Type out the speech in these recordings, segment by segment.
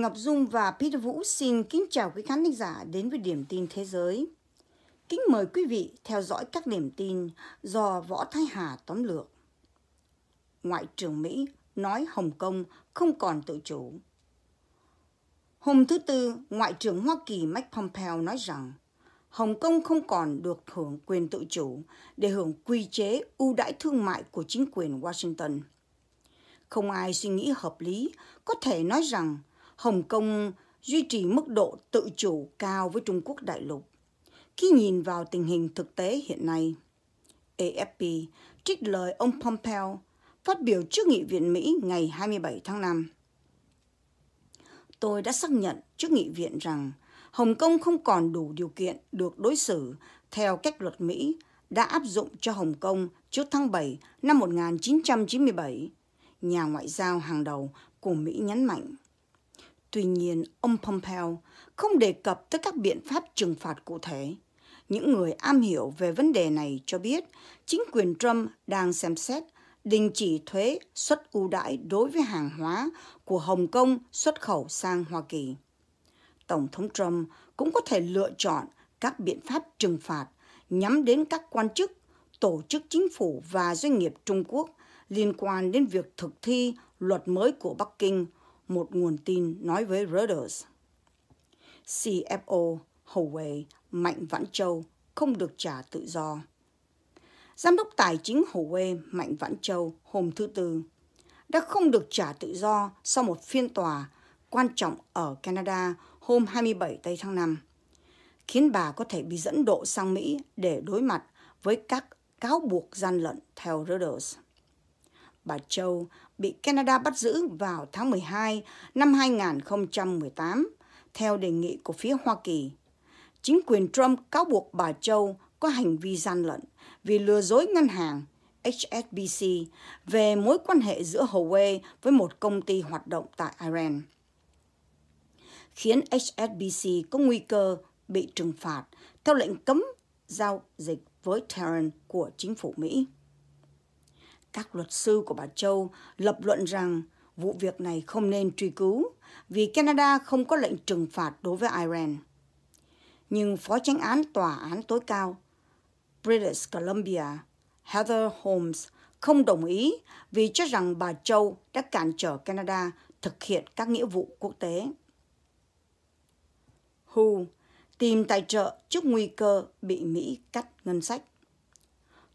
Ngọc Dung và Peter Vũ xin kính chào quý khán thính giả đến với Điểm tin Thế giới. Kính mời quý vị theo dõi các điểm tin do Võ Thái Hà tóm lược. Ngoại trưởng Mỹ nói Hồng Kông không còn tự chủ. Hôm thứ Tư, Ngoại trưởng Hoa Kỳ Mike Pompeo nói rằng Hồng Kông không còn được hưởng quyền tự chủ để hưởng quy chế ưu đãi thương mại của chính quyền Washington. Không ai suy nghĩ hợp lý có thể nói rằng Hồng Kông duy trì mức độ tự chủ cao với Trung Quốc đại lục. Khi nhìn vào tình hình thực tế hiện nay, AFP trích lời ông Pompeo phát biểu trước Nghị viện Mỹ ngày 27 tháng 5. Tôi đã xác nhận trước Nghị viện rằng Hồng Kông không còn đủ điều kiện được đối xử theo cách luật Mỹ đã áp dụng cho Hồng Kông trước tháng 7 năm 1997, nhà ngoại giao hàng đầu của Mỹ nhấn mạnh. Tuy nhiên, ông Pompeo không đề cập tới các biện pháp trừng phạt cụ thể. Những người am hiểu về vấn đề này cho biết chính quyền Trump đang xem xét đình chỉ thuế xuất ưu đãi đối với hàng hóa của Hồng Kông xuất khẩu sang Hoa Kỳ. Tổng thống Trump cũng có thể lựa chọn các biện pháp trừng phạt nhắm đến các quan chức, tổ chức chính phủ và doanh nghiệp Trung Quốc liên quan đến việc thực thi luật mới của Bắc Kinh – một nguồn tin nói với Reuters. CFO Huawei Mạnh Vãn Châu không được trả tự do. Giám đốc Tài chính Huawei Mạnh Vãn Châu hôm thứ Tư đã không được trả tự do sau một phiên tòa quan trọng ở Canada hôm 27 tây tháng 5, khiến bà có thể bị dẫn độ sang Mỹ để đối mặt với các cáo buộc gian lận theo Reuters. Bà Châu bị Canada bắt giữ vào tháng 12 năm 2018, theo đề nghị của phía Hoa Kỳ. Chính quyền Trump cáo buộc bà Châu có hành vi gian lận vì lừa dối ngân hàng HSBC về mối quan hệ giữa Huawei với một công ty hoạt động tại Iran, khiến HSBC có nguy cơ bị trừng phạt theo lệnh cấm giao dịch với Tehran của chính phủ Mỹ. Các luật sư của bà Châu lập luận rằng vụ việc này không nên truy cứu vì Canada không có lệnh trừng phạt đối với Iran. Nhưng Phó Chánh án Tòa án tối cao British Columbia Heather Holmes không đồng ý vì cho rằng bà Châu đã cản trở Canada thực hiện các nghĩa vụ quốc tế. WHO tìm tài trợ trước nguy cơ bị Mỹ cắt ngân sách.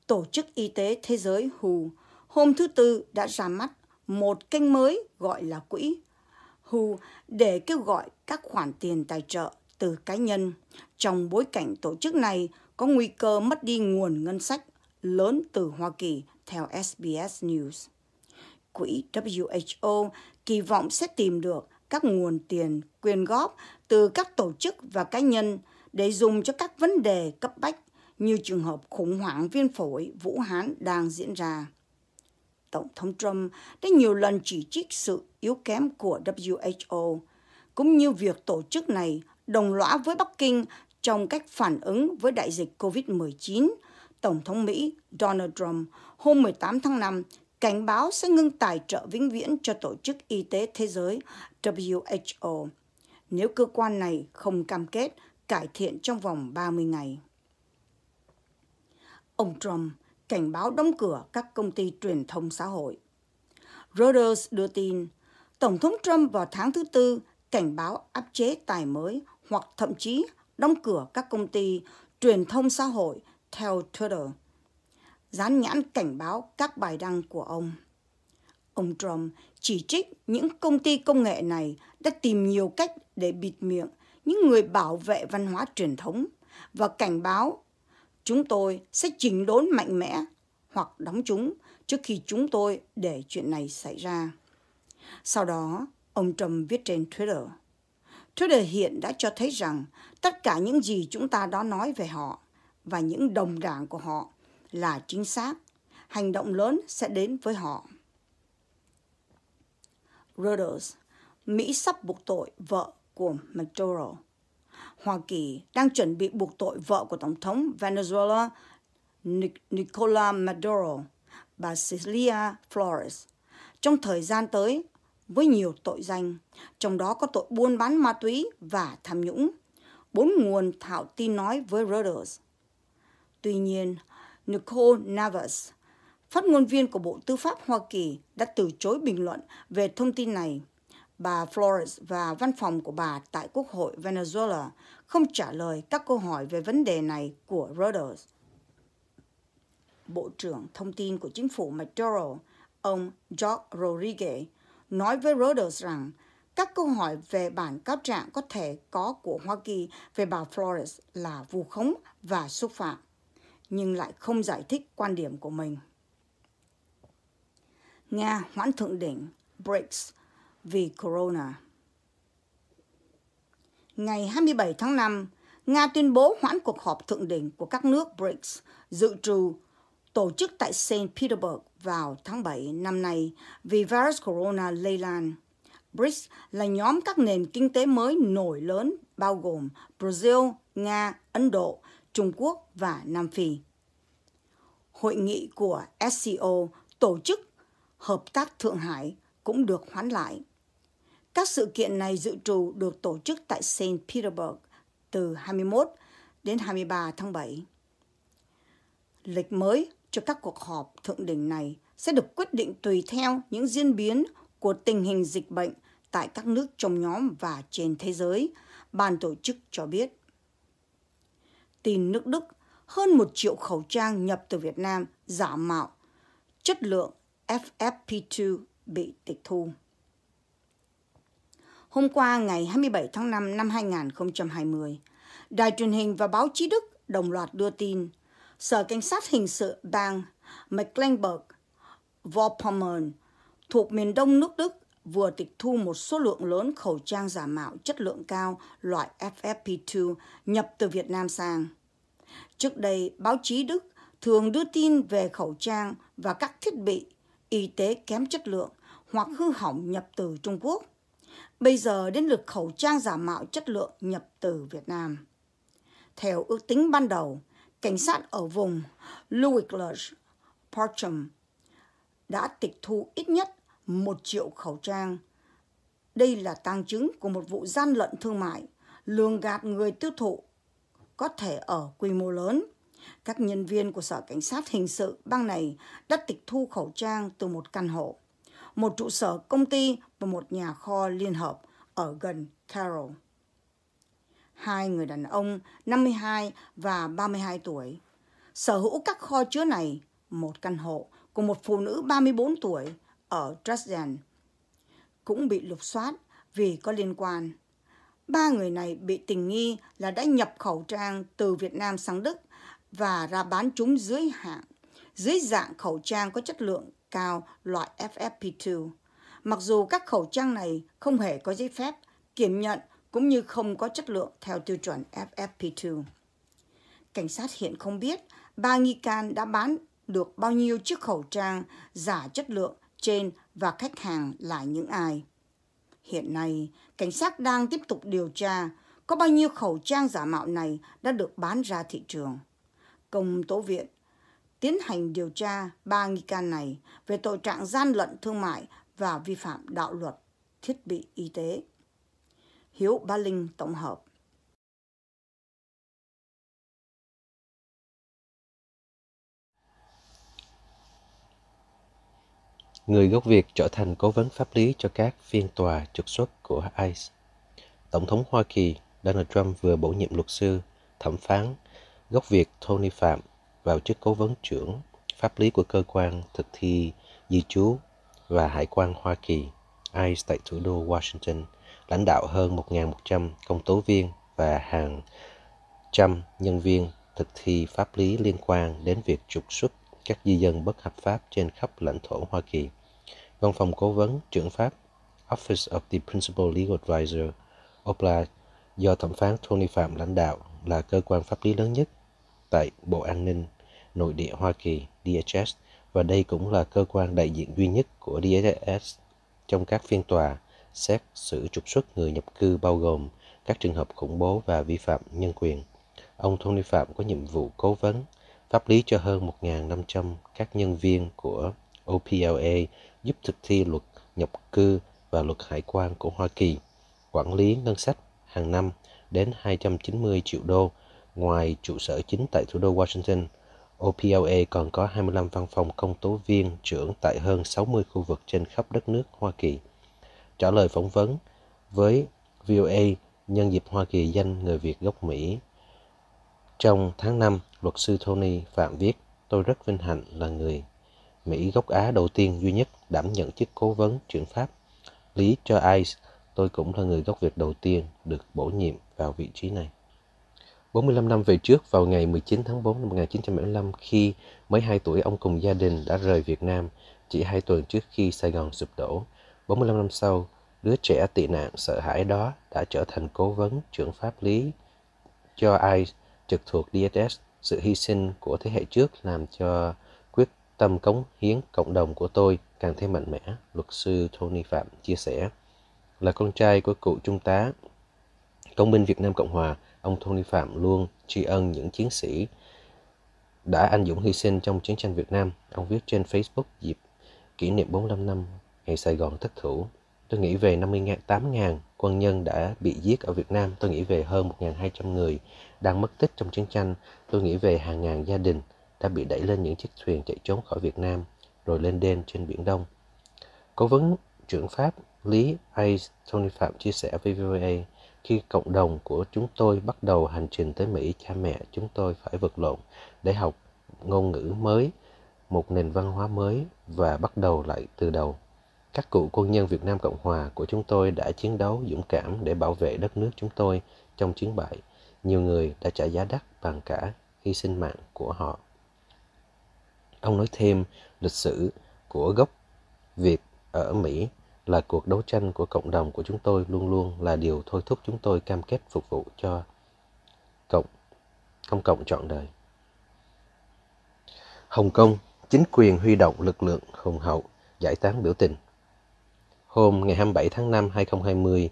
Tổ chức Y tế Thế giới WHO hôm thứ Tư đã ra mắt một kênh mới gọi là quỹ Hu để kêu gọi các khoản tiền tài trợ từ cá nhân trong bối cảnh tổ chức này có nguy cơ mất đi nguồn ngân sách lớn từ Hoa Kỳ theo SBS News. Quỹ WHO kỳ vọng sẽ tìm được các nguồn tiền quyên góp từ các tổ chức và cá nhân để dùng cho các vấn đề cấp bách như trường hợp khủng hoảng viêm phổi Vũ Hán đang diễn ra. Tổng thống Trump đã nhiều lần chỉ trích sự yếu kém của WHO, cũng như việc tổ chức này đồng lõa với Bắc Kinh trong cách phản ứng với đại dịch COVID-19. Tổng thống Mỹ Donald Trump hôm 18 tháng 5 cảnh báo sẽ ngưng tài trợ vĩnh viễn cho Tổ chức Y tế Thế giới WHO nếu cơ quan này không cam kết cải thiện trong vòng 30 ngày. Ông Trump cảnh báo đóng cửa các công ty truyền thông xã hội. Reuters đưa tin, Tổng thống Trump vào tháng thứ Tư cảnh báo áp chế tài mới hoặc thậm chí đóng cửa các công ty truyền thông xã hội theo Twitter. Dán nhãn cảnh báo các bài đăng của ông. Ông Trump chỉ trích những công ty công nghệ này đã tìm nhiều cách để bịt miệng những người bảo vệ văn hóa truyền thống và cảnh báo Chúng tôi sẽ chỉnh đốn mạnh mẽ hoặc đóng chúng trước khi chúng tôi để chuyện này xảy ra. Sau đó, ông Trump viết trên Twitter. Twitter hiện đã cho thấy rằng tất cả những gì chúng ta đã nói về họ và những đồng đảng của họ là chính xác. Hành động lớn sẽ đến với họ. Reuters, Mỹ sắp buộc tội vợ của McDowell. Hoa Kỳ đang chuẩn bị buộc tội vợ của Tổng thống Venezuela Nicola Maduro, bà Cecilia Flores, trong thời gian tới với nhiều tội danh, trong đó có tội buôn bán ma túy và tham nhũng. Bốn nguồn thạo tin nói với Reuters. Tuy nhiên, Nicole Navas, phát ngôn viên của Bộ Tư pháp Hoa Kỳ đã từ chối bình luận về thông tin này. Bà Flores và văn phòng của bà tại Quốc hội Venezuela không trả lời các câu hỏi về vấn đề này của Reuters. Bộ trưởng Thông tin của chính phủ Maduro, ông George Rodriguez, nói với Reuters rằng các câu hỏi về bản cáo trạng có thể có của Hoa Kỳ về bà Flores là vu khống và xúc phạm, nhưng lại không giải thích quan điểm của mình. Nga hoãn thượng đỉnh BRICS vì corona ngày 27 tháng 5, Nga tuyên bố hoãn cuộc họp thượng đỉnh của các nước BRICS dự trù tổ chức tại St. Petersburg vào tháng 7 năm nay vì virus corona lây lan. BRICS là nhóm các nền kinh tế mới nổi lớn bao gồm Brazil, Nga, Ấn Độ, Trung Quốc và Nam Phi. Hội nghị của SCO, tổ chức Hợp tác Thượng Hải cũng được hoãn lại các sự kiện này dự trù được tổ chức tại St. Petersburg từ 21 đến 23 tháng 7. Lịch mới cho các cuộc họp thượng đỉnh này sẽ được quyết định tùy theo những diễn biến của tình hình dịch bệnh tại các nước trong nhóm và trên thế giới, ban tổ chức cho biết. Tin nước Đức, hơn một triệu khẩu trang nhập từ Việt Nam giả mạo, chất lượng FFP2 bị tịch thu hôm qua ngày 27 tháng 5 năm 2020, đài truyền hình và báo chí Đức đồng loạt đưa tin Sở Cảnh sát Hình sự bang Mecklenburg-Vorpommern thuộc miền đông nước Đức vừa tịch thu một số lượng lớn khẩu trang giả mạo chất lượng cao loại FFP2 nhập từ Việt Nam sang. Trước đây, báo chí Đức thường đưa tin về khẩu trang và các thiết bị y tế kém chất lượng hoặc hư hỏng nhập từ Trung Quốc. Bây giờ đến lượt khẩu trang giả mạo chất lượng nhập từ Việt Nam. Theo ước tính ban đầu, cảnh sát ở vùng Louis Parcham đã tịch thu ít nhất 1 triệu khẩu trang. Đây là tang chứng của một vụ gian lận thương mại, lường gạt người tiêu thụ, có thể ở quy mô lớn. Các nhân viên của Sở Cảnh sát Hình sự bang này đã tịch thu khẩu trang từ một căn hộ, một trụ sở công ty và một nhà kho liên hợp ở gần Carroll. Hai người đàn ông 52 và 32 tuổi sở hữu các kho chứa này, một căn hộ của một phụ nữ 34 tuổi ở Dresden cũng bị lục soát vì có liên quan. Ba người này bị tình nghi là đã nhập khẩu trang từ Việt Nam sang Đức và ra bán chúng dưới hạng, dưới dạng khẩu trang có chất lượng cao loại FFP2 mặc dù các khẩu trang này không hề có giấy phép, kiểm nhận cũng như không có chất lượng theo tiêu chuẩn FFP2. Cảnh sát hiện không biết ba nghi can đã bán được bao nhiêu chiếc khẩu trang giả chất lượng trên và khách hàng là những ai. Hiện nay, cảnh sát đang tiếp tục điều tra có bao nhiêu khẩu trang giả mạo này đã được bán ra thị trường. Công tố viện tiến hành điều tra ba nghi can này về tội trạng gian lận thương mại và vi phạm đạo luật thiết bị y tế. Hiếu Ba Linh tổng hợp Người gốc Việt trở thành cố vấn pháp lý cho các phiên tòa trục xuất của ICE. Tổng thống Hoa Kỳ Donald Trump vừa bổ nhiệm luật sư, thẩm phán gốc Việt Tony Phạm vào chức cố vấn trưởng pháp lý của cơ quan thực thi di trú và Hải quan Hoa Kỳ, ICE tại thủ đô Washington, lãnh đạo hơn 1.100 công tố viên và hàng trăm nhân viên thực thi pháp lý liên quan đến việc trục xuất các di dân bất hợp pháp trên khắp lãnh thổ Hoa Kỳ. Văn phòng cố vấn trưởng pháp Office of the Principal Legal Advisor, OPLA, do thẩm phán Tony Phạm lãnh đạo là cơ quan pháp lý lớn nhất tại Bộ An ninh Nội địa Hoa Kỳ DHS và đây cũng là cơ quan đại diện duy nhất của DHS trong các phiên tòa xét xử trục xuất người nhập cư bao gồm các trường hợp khủng bố và vi phạm nhân quyền. Ông Tony Phạm có nhiệm vụ cố vấn pháp lý cho hơn 1.500 các nhân viên của OPLA giúp thực thi luật nhập cư và luật hải quan của Hoa Kỳ, quản lý ngân sách hàng năm đến 290 triệu đô ngoài trụ sở chính tại thủ đô Washington OPLA còn có 25 văn phòng công tố viên trưởng tại hơn 60 khu vực trên khắp đất nước Hoa Kỳ. Trả lời phỏng vấn với VOA nhân dịp Hoa Kỳ danh người Việt gốc Mỹ. Trong tháng 5, luật sư Tony Phạm viết, tôi rất vinh hạnh là người Mỹ gốc Á đầu tiên duy nhất đảm nhận chức cố vấn trưởng pháp. Lý cho ICE, tôi cũng là người gốc Việt đầu tiên được bổ nhiệm vào vị trí này. 45 năm về trước vào ngày 19 tháng 4 năm 1975 khi mới 2 tuổi ông cùng gia đình đã rời Việt Nam chỉ 2 tuần trước khi Sài Gòn sụp đổ. 45 năm sau, đứa trẻ tị nạn sợ hãi đó đã trở thành cố vấn trưởng pháp lý cho ai trực thuộc DSS. Sự hy sinh của thế hệ trước làm cho quyết tâm cống hiến cộng đồng của tôi càng thêm mạnh mẽ, luật sư Tony Phạm chia sẻ. Là con trai của cựu trung tá công binh Việt Nam Cộng Hòa, ông Tony Phạm luôn tri ân những chiến sĩ đã anh dũng hy sinh trong chiến tranh Việt Nam. Ông viết trên Facebook dịp kỷ niệm 45 năm ngày Sài Gòn thất thủ. Tôi nghĩ về 58.000 quân nhân đã bị giết ở Việt Nam. Tôi nghĩ về hơn 1.200 người đang mất tích trong chiến tranh. Tôi nghĩ về hàng ngàn gia đình đã bị đẩy lên những chiếc thuyền chạy trốn khỏi Việt Nam rồi lên đên trên Biển Đông. Cố vấn trưởng Pháp Lý Hayes Tony Phạm chia sẻ với VOA khi cộng đồng của chúng tôi bắt đầu hành trình tới Mỹ, cha mẹ chúng tôi phải vật lộn để học ngôn ngữ mới, một nền văn hóa mới và bắt đầu lại từ đầu. Các cựu quân nhân Việt Nam Cộng Hòa của chúng tôi đã chiến đấu dũng cảm để bảo vệ đất nước chúng tôi trong chiến bại. Nhiều người đã trả giá đắt bằng cả hy sinh mạng của họ. Ông nói thêm, lịch sử của gốc Việt ở Mỹ là cuộc đấu tranh của cộng đồng của chúng tôi luôn luôn là điều thôi thúc chúng tôi cam kết phục vụ cho cộng công cộng trọn đời. Hồng Kông, chính quyền huy động lực lượng hùng hậu giải tán biểu tình. Hôm ngày 27 tháng 5 2020,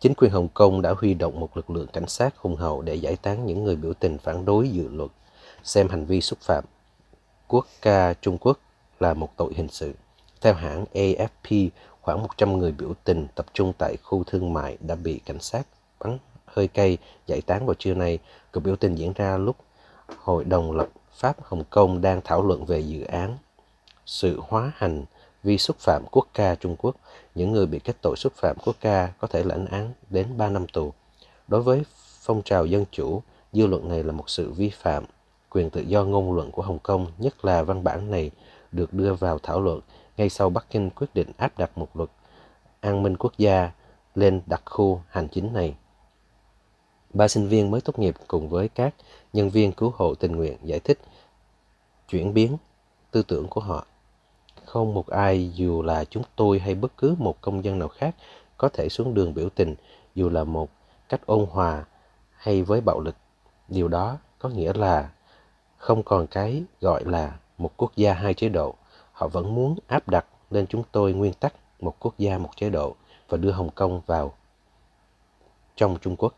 chính quyền Hồng Kông đã huy động một lực lượng cảnh sát hùng hậu để giải tán những người biểu tình phản đối dự luật xem hành vi xúc phạm quốc ca Trung Quốc là một tội hình sự. Theo hãng AFP, Khoảng 100 người biểu tình tập trung tại khu thương mại đã bị cảnh sát bắn hơi cây giải tán vào trưa nay. Cuộc biểu tình diễn ra lúc Hội đồng lập pháp Hồng Kông đang thảo luận về dự án sự hóa hành vi xúc phạm quốc ca Trung Quốc. Những người bị kết tội xúc phạm quốc ca có thể lãnh án đến 3 năm tù. Đối với phong trào dân chủ, dư luận này là một sự vi phạm quyền tự do ngôn luận của Hồng Kông, nhất là văn bản này được đưa vào thảo luận ngay sau Bắc Kinh quyết định áp đặt một luật an ninh quốc gia lên đặc khu hành chính này. Ba sinh viên mới tốt nghiệp cùng với các nhân viên cứu hộ tình nguyện giải thích chuyển biến tư tưởng của họ. Không một ai dù là chúng tôi hay bất cứ một công dân nào khác có thể xuống đường biểu tình dù là một cách ôn hòa hay với bạo lực. Điều đó có nghĩa là không còn cái gọi là một quốc gia hai chế độ Họ vẫn muốn áp đặt lên chúng tôi nguyên tắc một quốc gia một chế độ và đưa Hồng Kông vào trong Trung Quốc.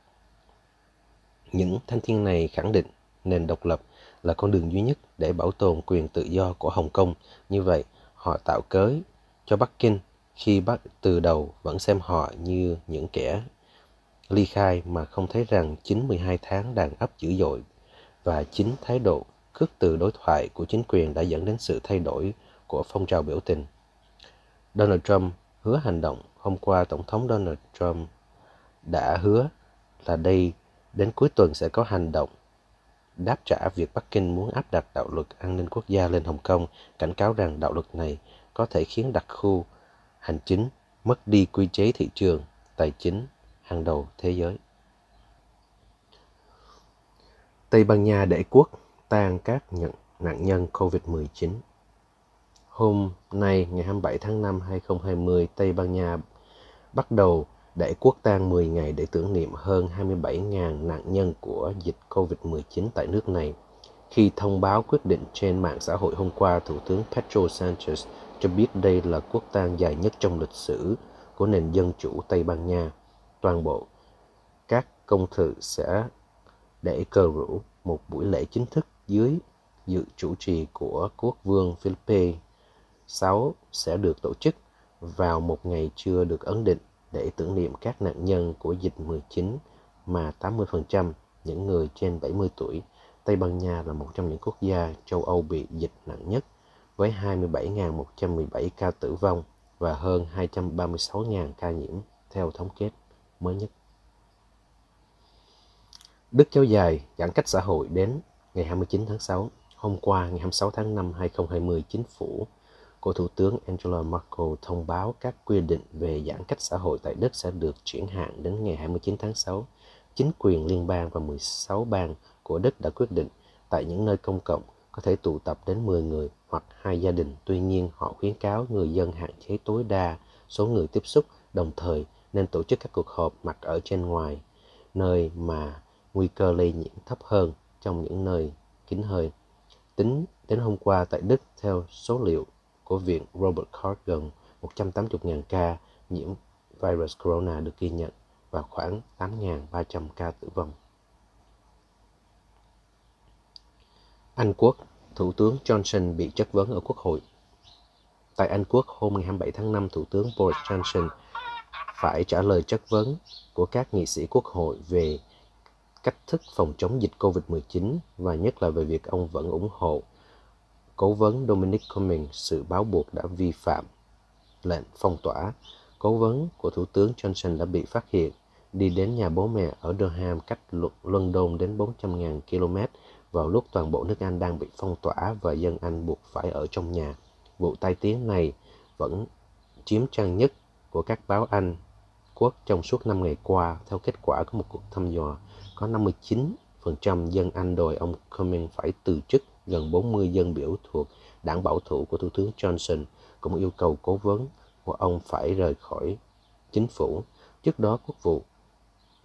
Những thanh thiên này khẳng định nền độc lập là con đường duy nhất để bảo tồn quyền tự do của Hồng Kông. Như vậy, họ tạo cớ cho Bắc Kinh khi bắt từ đầu vẫn xem họ như những kẻ ly khai mà không thấy rằng chính 12 tháng đàn áp dữ dội và chính thái độ khước từ đối thoại của chính quyền đã dẫn đến sự thay đổi của phong trào biểu tình. Donald Trump hứa hành động hôm qua Tổng thống Donald Trump đã hứa là đây đến cuối tuần sẽ có hành động đáp trả việc Bắc Kinh muốn áp đặt đạo luật an ninh quốc gia lên Hồng Kông, cảnh cáo rằng đạo luật này có thể khiến đặc khu hành chính mất đi quy chế thị trường tài chính hàng đầu thế giới. Tây Ban Nha đệ quốc tang các nhận nạn nhân COVID-19 Hôm nay ngày 27 tháng 5 2020, Tây Ban Nha bắt đầu để quốc tang 10 ngày để tưởng niệm hơn 27.000 nạn nhân của dịch COVID-19 tại nước này. Khi thông báo quyết định trên mạng xã hội hôm qua, Thủ tướng Pedro Sanchez cho biết đây là quốc tang dài nhất trong lịch sử của nền dân chủ Tây Ban Nha. Toàn bộ các công thự sẽ để cờ rủ một buổi lễ chính thức dưới dự chủ trì của quốc vương Philippe 6 sẽ được tổ chức vào một ngày chưa được ấn định để tưởng niệm các nạn nhân của dịch 19 mà 80% những người trên 70 tuổi. Tây Ban Nha là một trong những quốc gia châu Âu bị dịch nặng nhất với 27.117 ca tử vong và hơn 236.000 ca nhiễm theo thống kê mới nhất. Đức kéo dài giãn cách xã hội đến ngày 29 tháng 6. Hôm qua, ngày 26 tháng 5 2020, chính phủ của Thủ tướng Angela Merkel thông báo các quy định về giãn cách xã hội tại Đức sẽ được chuyển hạn đến ngày 29 tháng 6. Chính quyền liên bang và 16 bang của Đức đã quyết định tại những nơi công cộng có thể tụ tập đến 10 người hoặc hai gia đình. Tuy nhiên, họ khuyến cáo người dân hạn chế tối đa số người tiếp xúc, đồng thời nên tổ chức các cuộc họp mặt ở trên ngoài, nơi mà nguy cơ lây nhiễm thấp hơn trong những nơi kín hơi. Tính đến hôm qua tại Đức theo số liệu của Viện Robert Koch gần 180.000 ca nhiễm virus corona được ghi nhận và khoảng 8.300 ca tử vong. Anh Quốc, Thủ tướng Johnson bị chất vấn ở Quốc hội. Tại Anh Quốc, hôm 27 tháng 5, Thủ tướng Boris Johnson phải trả lời chất vấn của các nghị sĩ Quốc hội về cách thức phòng chống dịch COVID-19 và nhất là về việc ông vẫn ủng hộ Cố vấn Dominic Cummings sự báo buộc đã vi phạm lệnh phong tỏa. Cố vấn của Thủ tướng Johnson đã bị phát hiện, đi đến nhà bố mẹ ở Durham cách London đến 400.000 km vào lúc toàn bộ nước Anh đang bị phong tỏa và dân Anh buộc phải ở trong nhà. Vụ tai tiếng này vẫn chiếm trang nhất của các báo Anh quốc trong suốt 5 ngày qua theo kết quả của một cuộc thăm dò có 59% dân Anh đòi ông Cummings phải từ chức gần 40 dân biểu thuộc đảng bảo thủ của Thủ tướng Johnson cũng yêu cầu cố vấn của ông phải rời khỏi chính phủ. Trước đó, quốc vụ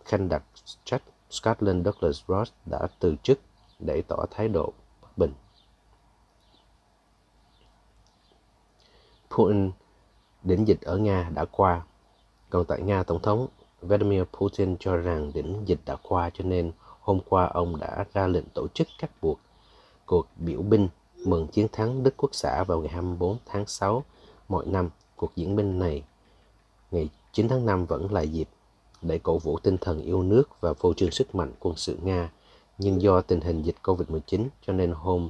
khanh đặc trách Scotland Douglas Ross đã từ chức để tỏ thái độ bất bình. Putin đỉnh dịch ở Nga đã qua. Còn tại Nga, Tổng thống Vladimir Putin cho rằng đỉnh dịch đã qua cho nên hôm qua ông đã ra lệnh tổ chức các cuộc cuộc biểu binh mừng chiến thắng Đức Quốc xã vào ngày 24 tháng 6 mỗi năm. Cuộc diễn binh này ngày 9 tháng 5 vẫn là dịp để cổ vũ tinh thần yêu nước và phô trương sức mạnh quân sự Nga. Nhưng do tình hình dịch COVID-19 cho nên hôm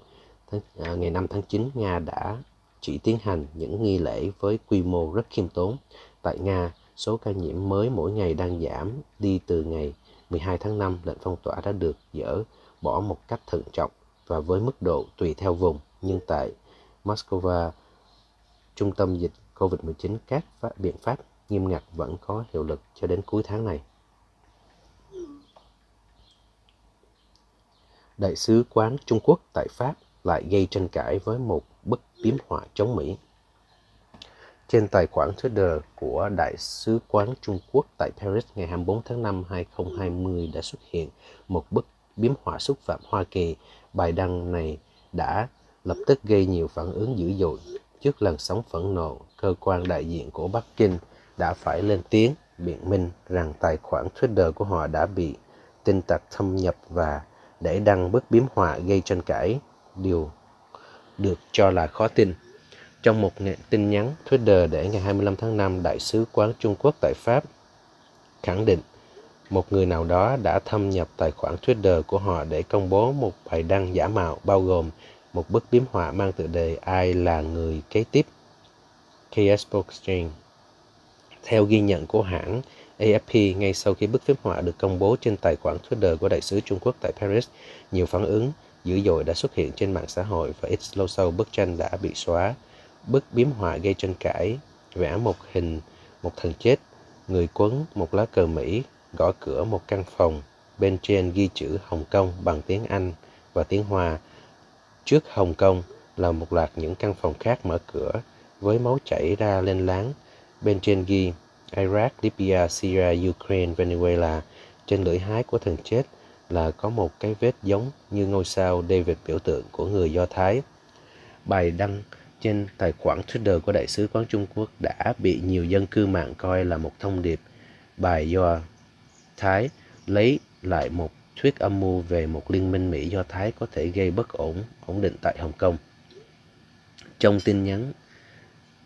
tháng, à, ngày 5 tháng 9 Nga đã chỉ tiến hành những nghi lễ với quy mô rất khiêm tốn. Tại Nga, số ca nhiễm mới mỗi ngày đang giảm đi từ ngày 12 tháng 5 lệnh phong tỏa đã được dỡ bỏ một cách thận trọng và với mức độ tùy theo vùng nhưng tại Moscow trung tâm dịch COVID-19 các biện pháp nghiêm ngặt vẫn có hiệu lực cho đến cuối tháng này. Đại sứ quán Trung Quốc tại Pháp lại gây tranh cãi với một bức biếm họa chống Mỹ. Trên tài khoản Twitter của Đại sứ quán Trung Quốc tại Paris ngày 24 tháng 5 2020 đã xuất hiện một bức biếm họa xúc phạm Hoa Kỳ bài đăng này đã lập tức gây nhiều phản ứng dữ dội. Trước làn sóng phẫn nộ, cơ quan đại diện của Bắc Kinh đã phải lên tiếng biện minh rằng tài khoản Twitter của họ đã bị tin tặc thâm nhập và để đăng bức biếm họa gây tranh cãi, điều được cho là khó tin. Trong một tin nhắn Twitter để ngày 25 tháng 5, Đại sứ quán Trung Quốc tại Pháp khẳng định một người nào đó đã thâm nhập tài khoản Twitter của họ để công bố một bài đăng giả mạo bao gồm một bức biếm họa mang tựa đề Ai là người kế tiếp? KS Exchange. Theo ghi nhận của hãng AFP, ngay sau khi bức phím họa được công bố trên tài khoản Twitter của đại sứ Trung Quốc tại Paris, nhiều phản ứng dữ dội đã xuất hiện trên mạng xã hội và ít lâu sau bức tranh đã bị xóa. Bức biếm họa gây tranh cãi, vẽ một hình một thần chết, người quấn một lá cờ Mỹ gõ cửa một căn phòng bên trên ghi chữ hồng kông bằng tiếng anh và tiếng hoa trước hồng kông là một loạt những căn phòng khác mở cửa với máu chảy ra lên láng bên trên ghi iraq libya syria ukraine venezuela trên lưỡi hái của thần chết là có một cái vết giống như ngôi sao david biểu tượng của người do thái bài đăng trên tài khoản Twitter của Đại sứ quán Trung Quốc đã bị nhiều dân cư mạng coi là một thông điệp bài do Thái lấy lại một thuyết âm mưu về một liên minh Mỹ Do Thái có thể gây bất ổn, ổn định tại Hồng Kông. Trong tin nhắn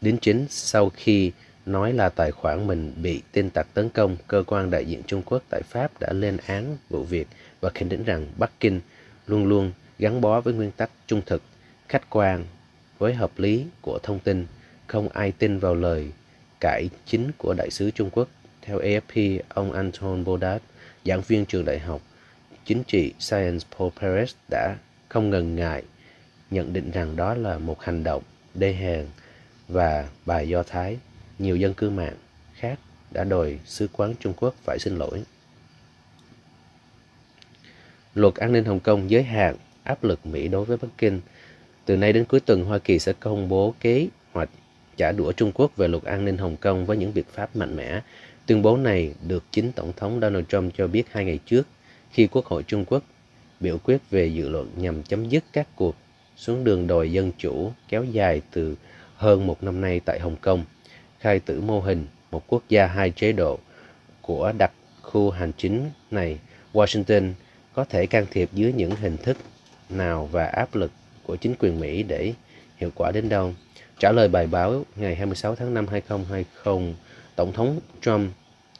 đính chính sau khi nói là tài khoản mình bị tin tặc tấn công, cơ quan đại diện Trung Quốc tại Pháp đã lên án vụ việc và khẳng định rằng Bắc Kinh luôn luôn gắn bó với nguyên tắc trung thực, khách quan với hợp lý của thông tin, không ai tin vào lời cải chính của đại sứ Trung Quốc. Theo AFP, ông Anton Bodat, giảng viên trường đại học chính trị Science Po Paris đã không ngần ngại nhận định rằng đó là một hành động đê hèn và bài Do Thái, nhiều dân cư mạng khác đã đòi sứ quán Trung Quốc phải xin lỗi. Luật an ninh Hồng Kông giới hạn áp lực Mỹ đối với Bắc Kinh. Từ nay đến cuối tuần, Hoa Kỳ sẽ công bố kế hoạch trả đũa Trung Quốc về luật an ninh Hồng Kông với những biện pháp mạnh mẽ Tuyên bố này được chính Tổng thống Donald Trump cho biết hai ngày trước khi Quốc hội Trung Quốc biểu quyết về dự luật nhằm chấm dứt các cuộc xuống đường đòi dân chủ kéo dài từ hơn một năm nay tại Hồng Kông, khai tử mô hình một quốc gia hai chế độ của đặc khu hành chính này, Washington có thể can thiệp dưới những hình thức nào và áp lực của chính quyền Mỹ để hiệu quả đến đâu. Trả lời bài báo ngày 26 tháng 5 2020 Tổng thống Trump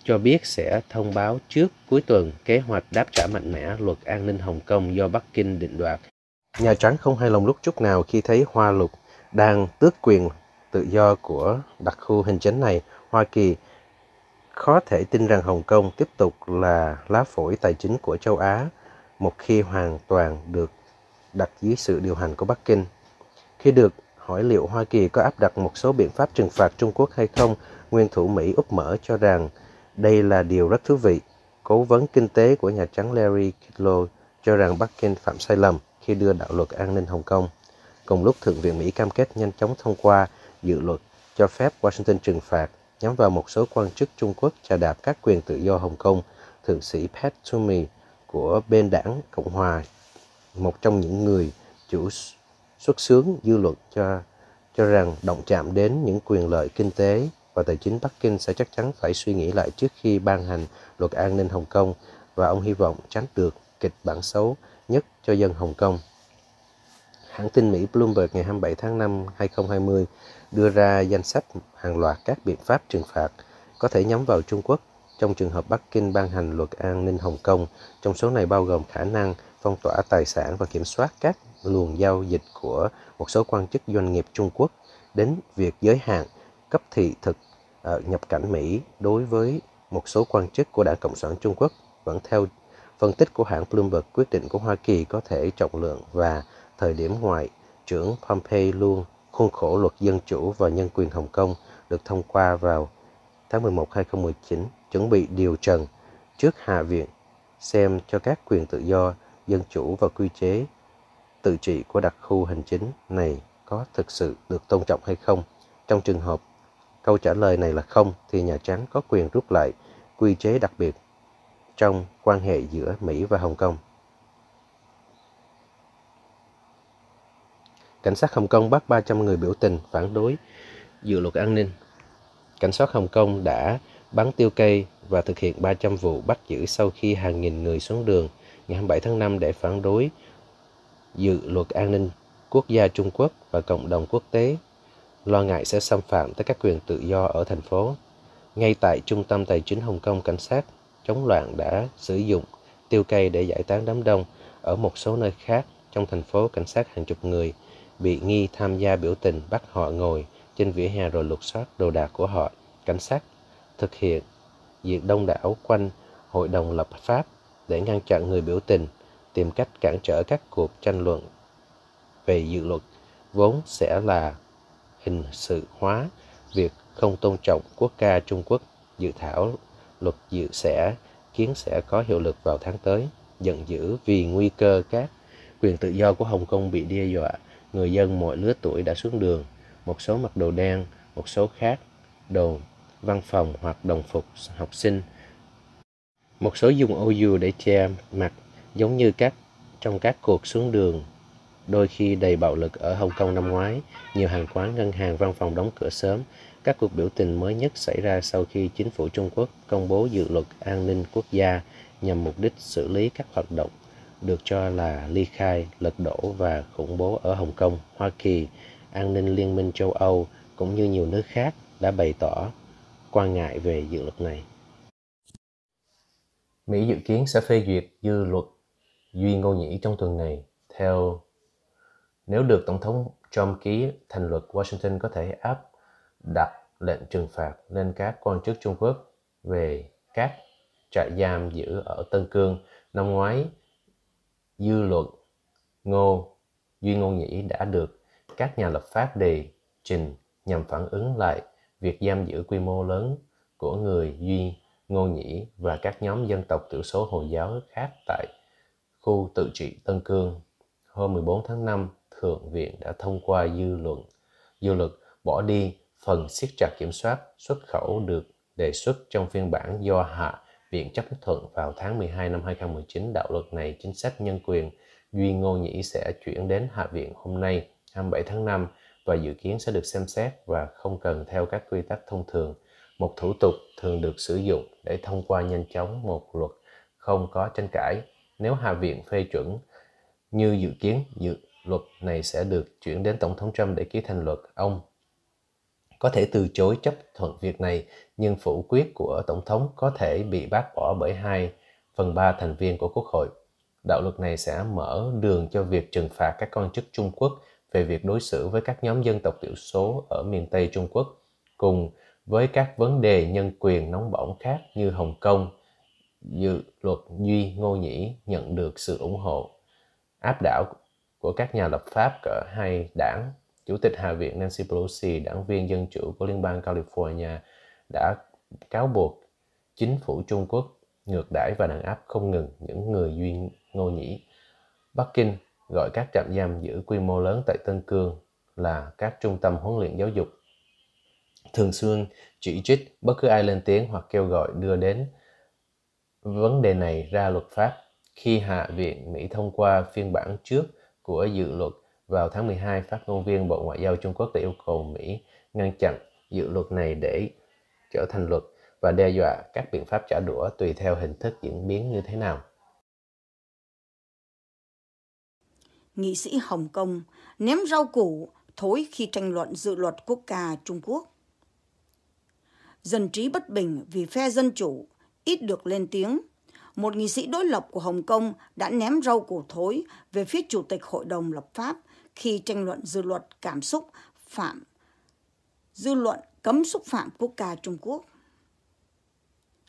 cho biết sẽ thông báo trước cuối tuần kế hoạch đáp trả mạnh mẽ luật an ninh Hồng Kông do Bắc Kinh định đoạt. Nhà Trắng không hài lòng lúc chút nào khi thấy Hoa Lục đang tước quyền tự do của đặc khu hành chính này. Hoa Kỳ khó thể tin rằng Hồng Kông tiếp tục là lá phổi tài chính của châu Á một khi hoàn toàn được đặt dưới sự điều hành của Bắc Kinh. Khi được hỏi liệu Hoa Kỳ có áp đặt một số biện pháp trừng phạt Trung Quốc hay không, nguyên thủ Mỹ úc mở cho rằng đây là điều rất thú vị. Cố vấn kinh tế của Nhà Trắng Larry Kudlow cho rằng Bắc Kinh phạm sai lầm khi đưa đạo luật an ninh Hồng Kông. Cùng lúc Thượng viện Mỹ cam kết nhanh chóng thông qua dự luật cho phép Washington trừng phạt nhắm vào một số quan chức Trung Quốc trà đạp các quyền tự do Hồng Kông, thượng sĩ Pat Toomey của bên đảng Cộng hòa, một trong những người chủ xuất xướng dư luận cho cho rằng động chạm đến những quyền lợi kinh tế và tài chính Bắc Kinh sẽ chắc chắn phải suy nghĩ lại trước khi ban hành luật an ninh Hồng Kông và ông hy vọng tránh được kịch bản xấu nhất cho dân Hồng Kông. Hãng tin Mỹ Bloomberg ngày 27 tháng 5 2020 đưa ra danh sách hàng loạt các biện pháp trừng phạt có thể nhắm vào Trung Quốc trong trường hợp Bắc Kinh ban hành luật an ninh Hồng Kông. Trong số này bao gồm khả năng phong tỏa tài sản và kiểm soát các luồng giao dịch của một số quan chức doanh nghiệp Trung Quốc đến việc giới hạn cấp thị thực ờ, nhập cảnh Mỹ đối với một số quan chức của Đảng Cộng sản Trung Quốc vẫn vâng, theo phân tích của hãng Bloomberg quyết định của Hoa Kỳ có thể trọng lượng và thời điểm ngoại trưởng Pompeo luôn khuôn khổ luật dân chủ và nhân quyền Hồng Kông được thông qua vào tháng 11 2019 chuẩn bị điều trần trước Hạ viện xem cho các quyền tự do dân chủ và quy chế tự trị của đặc khu hành chính này có thực sự được tôn trọng hay không. Trong trường hợp câu trả lời này là không thì Nhà Trắng có quyền rút lại quy chế đặc biệt trong quan hệ giữa Mỹ và Hồng Kông. Cảnh sát Hồng Kông bắt 300 người biểu tình phản đối dự luật an ninh. Cảnh sát Hồng Kông đã bắn tiêu cây và thực hiện 300 vụ bắt giữ sau khi hàng nghìn người xuống đường ngày 27 tháng 5 để phản đối dự luật an ninh quốc gia Trung Quốc và cộng đồng quốc tế, lo ngại sẽ xâm phạm tới các quyền tự do ở thành phố. Ngay tại trung tâm tài chính Hồng Kông, cảnh sát chống loạn đã sử dụng tiêu cây để giải tán đám đông. Ở một số nơi khác trong thành phố, cảnh sát hàng chục người bị nghi tham gia biểu tình bắt họ ngồi trên vỉa hè rồi lục soát đồ đạc của họ. Cảnh sát thực hiện diệt đông đảo quanh Hội đồng lập pháp để ngăn chặn người biểu tình tìm cách cản trở các cuộc tranh luận về dự luật vốn sẽ là hình sự hóa việc không tôn trọng quốc ca Trung Quốc dự thảo luật dự sẽ kiến sẽ có hiệu lực vào tháng tới giận dữ vì nguy cơ các quyền tự do của Hồng Kông bị đe dọa người dân mọi lứa tuổi đã xuống đường một số mặc đồ đen một số khác đồ văn phòng hoặc đồng phục học sinh một số dùng ô dù để che mặt giống như các trong các cuộc xuống đường đôi khi đầy bạo lực ở Hồng Kông năm ngoái, nhiều hàng quán, ngân hàng, văn phòng đóng cửa sớm. Các cuộc biểu tình mới nhất xảy ra sau khi chính phủ Trung Quốc công bố dự luật an ninh quốc gia nhằm mục đích xử lý các hoạt động được cho là ly khai, lật đổ và khủng bố ở Hồng Kông, Hoa Kỳ, an ninh Liên minh châu Âu cũng như nhiều nước khác đã bày tỏ quan ngại về dự luật này. Mỹ dự kiến sẽ phê duyệt dự luật Duy Ngô Nhĩ trong tuần này theo nếu được Tổng thống Trump ký thành luật Washington có thể áp đặt lệnh trừng phạt lên các quan chức Trung Quốc về các trại giam giữ ở Tân Cương. Năm ngoái, dư luận Ngô Duy Ngô Nhĩ đã được các nhà lập pháp đề trình nhằm phản ứng lại việc giam giữ quy mô lớn của người Duy Ngô Nhĩ và các nhóm dân tộc thiểu số Hồi giáo khác tại khu tự trị Tân Cương. Hôm 14 tháng 5, Thượng viện đã thông qua dư luận dư luật bỏ đi phần siết chặt kiểm soát xuất khẩu được đề xuất trong phiên bản do Hạ Viện chấp thuận vào tháng 12 năm 2019 đạo luật này chính sách nhân quyền Duy Ngô Nhĩ sẽ chuyển đến Hạ Viện hôm nay 27 tháng 5 và dự kiến sẽ được xem xét và không cần theo các quy tắc thông thường. Một thủ tục thường được sử dụng để thông qua nhanh chóng một luật không có tranh cãi nếu Hạ viện phê chuẩn như dự kiến dự luật này sẽ được chuyển đến Tổng thống Trump để ký thành luật, ông có thể từ chối chấp thuận việc này, nhưng phủ quyết của Tổng thống có thể bị bác bỏ bởi 2 phần 3 thành viên của Quốc hội. Đạo luật này sẽ mở đường cho việc trừng phạt các quan chức Trung Quốc về việc đối xử với các nhóm dân tộc thiểu số ở miền Tây Trung Quốc, cùng với các vấn đề nhân quyền nóng bỏng khác như Hồng Kông, dự luật Duy Ngô Nhĩ nhận được sự ủng hộ áp đảo của các nhà lập pháp cỡ hai đảng. Chủ tịch Hạ viện Nancy Pelosi, đảng viên Dân chủ của Liên bang California, đã cáo buộc chính phủ Trung Quốc ngược đãi và đàn áp không ngừng những người Duy Ngô Nhĩ. Bắc Kinh gọi các trạm giam giữ quy mô lớn tại Tân Cương là các trung tâm huấn luyện giáo dục. Thường xuyên chỉ trích bất cứ ai lên tiếng hoặc kêu gọi đưa đến vấn đề này ra luật pháp khi Hạ viện Mỹ thông qua phiên bản trước của dự luật vào tháng 12, phát ngôn viên Bộ Ngoại giao Trung Quốc đã yêu cầu Mỹ ngăn chặn dự luật này để trở thành luật và đe dọa các biện pháp trả đũa tùy theo hình thức diễn biến như thế nào. Nghị sĩ Hồng Kông ném rau củ thối khi tranh luận dự luật quốc ca Trung Quốc. Dân trí bất bình vì phe dân chủ ít được lên tiếng. Một nghị sĩ đối lập của Hồng Kông đã ném rau củ thối về phía Chủ tịch Hội đồng lập pháp khi tranh luận dư luận cảm xúc phạm dư luận cấm xúc phạm quốc ca Trung Quốc.